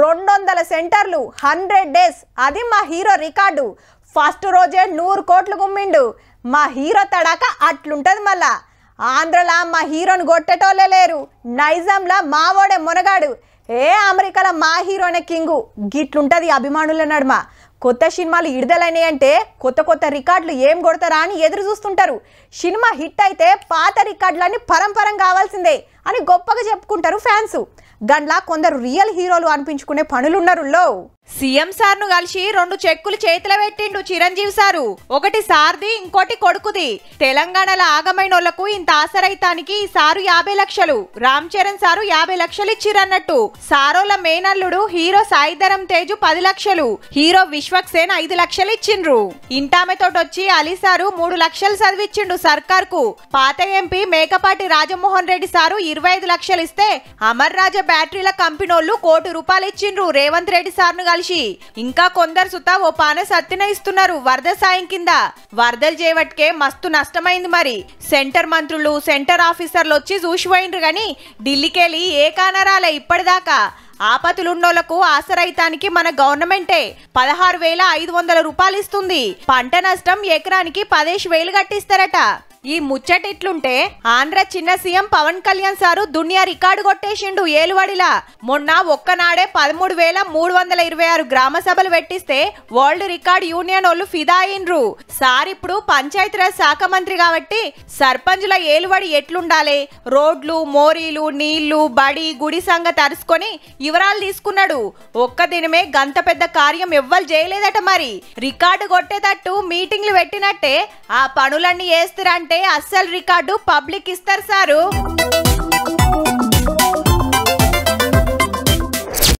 రెండు వందల సెంటర్లు హండ్రెడ్ డేస్ అది మా హీరో రికార్డు ఫస్ట్ రోజే నూరు కోట్లు గుమ్మిండు మా హీరో తడాక అట్లుంటుంది మళ్ళా ఆంధ్రలా మా హీరోని కొట్టేటోళ్ళే లేరు నైజంలా మావోడే మునగాడు ఏ అమెరికాలో మా హీరోనే కింగు గిట్లుంటుంది అభిమానుల నడుమ కొత్త సినిమాలు విడుదలైనాయంటే కొత్త కొత్త రికార్డులు ఏం కొడతారా అని ఎదురు చూస్తుంటారు సినిమా హిట్ అయితే పాత రికార్డులన్నీ పరంపరం కావాల్సిందే అని గొప్పగా చెప్పుకుంటారు ఫ్యాన్స్ గండ్లా కొందరు రియల్ హీరోలు అనిపించుకునే లో సీఎం సార్ ను కలిసి రెండు చెక్కులు చేతుల పెట్టిండు చిరంజీవి సారు ఒకటి సార్ది ఇంకోటి కొడుకుది తెలంగాణలో ఆగమైనోళ్లకు ఇంత ఆసరైతానికి ఈ సారు యాభై లక్షలు రామ్ చరణ్ సారు యాభై లక్షలు ఇచ్చిరన్నట్టు సారోల మేనల్లుడు హీరో సాయిధరం తేజు పది లక్షలు హీరో విశ్వక్ సేన్ ఐదు లక్షలు ఇచ్చిండ్రు ఇంటామెతోటొచ్చి అలీ సారు మూడు లక్షలు చదివిచ్చిండు సర్కార్ కు పాత ఎంపీ మేకపాటి రాజమోహన్ రెడ్డి సారు ఇరవై ఐదు లక్షలు ఇస్తే అమర్ రాజా బ్యాటరీల వాళ్ళు కోటి రూపాయలు ఇచ్చిండ్రు రేవంత్ రెడ్డి సార్ను కలిసి ఇంకా కొందరు సుత ఓ పాన సత్తిన ఇస్తున్నారు వరద సాయం కింద వరదలు చేయవట్కే మస్తు నష్టమైంది మరి సెంటర్ మంత్రులు సెంటర్ ఆఫీసర్లు వచ్చి చూసిపోయినరు గాని ఢిల్లీకెళ్ళి ఏ కానరాలే ఇప్పటిదాకా ఆపతులున్నోళ్లకు ఆసరైతానికి మన గవర్నమెంటే పదహారు వేల ఐదు వందల రూపాయలు ఇస్తుంది పంట నష్టం ఎకరానికి పదేసి వేలు కట్టిస్తారట ఈ ముచ్చటిట్లుంటే ఆంధ్ర చిన్న సీఎం పవన్ కళ్యాణ్ సారు దునియా రికార్డు కొట్టేసిండు ఏలువడిలా మొన్న ఒక్కనాడే పదమూడు వేల మూడు వందల ఇరవై ఆరు గ్రామ సభలు పెట్టిస్తే వరల్డ్ రికార్డ్ యూనియన్ వాళ్ళు ఫిదా అయినరు సార్ ఇప్పుడు పంచాయతీరాజ్ శాఖ మంత్రి కాబట్టి సర్పంచుల ఏలువడి ఎట్లుండాలి రోడ్లు మోరీలు నీళ్లు బడి గుడి సంగతి అరుచుకొని వివరాలు తీసుకున్నాడు ఒక్క దినమే గంత పెద్ద కార్యం ఎవ్వరు చేయలేదట మరి రికార్డు కొట్టేటట్టు మీటింగ్లు పెట్టినట్టే ఆ పనులన్నీ వేస్తారంటే అస్సలు రికార్డు పబ్లిక్ ఇస్తారు సారు